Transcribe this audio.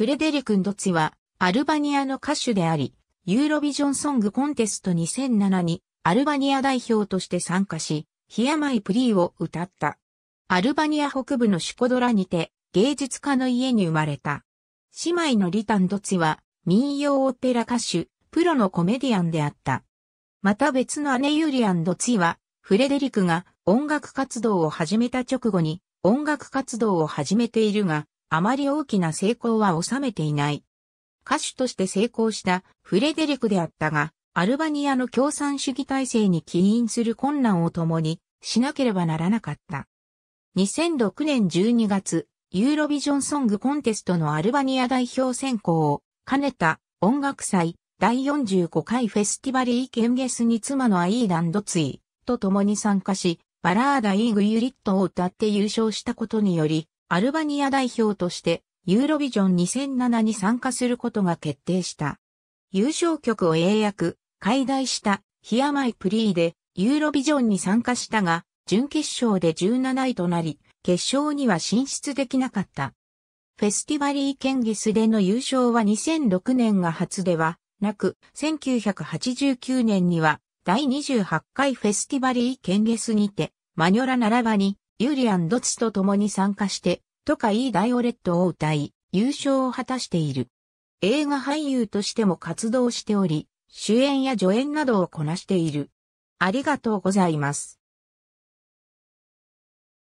フレデリク・ンドツは、アルバニアの歌手であり、ユーロビジョンソングコンテスト2007にアルバニア代表として参加し、ヒアマイプリーを歌った。アルバニア北部のシュコドラにて芸術家の家に生まれた。姉妹のリタンドツは民謡オペラ歌手、プロのコメディアンであった。また別の姉ユリアンドツィは、フレデリクが音楽活動を始めた直後に音楽活動を始めているが、あまり大きな成功は収めていない。歌手として成功したフレデリクであったが、アルバニアの共産主義体制に起因する困難を共にしなければならなかった。2006年12月、ユーロビジョンソングコンテストのアルバニア代表選考を兼ねた音楽祭第45回フェスティバル・イー・ケンゲスに妻のアイーランド・ツイと共に参加し、バラーダ・イーグ・ユリットを歌って優勝したことにより、アルバニア代表としてユーロビジョン2007に参加することが決定した。優勝曲を英訳、解題した、ヒアマイプリーで、ユーロビジョンに参加したが、準決勝で17位となり、決勝には進出できなかった。フェスティバリーケンギスでの優勝は2006年が初ではなく、1989年には第28回フェスティバリーケンゲスにて、マニョラ並ばに、ユーリアン・ドツと共に参加して、とかいいダイオレットを歌い、優勝を果たしている。映画俳優としても活動しており、主演や助演などをこなしている。ありがとうございます。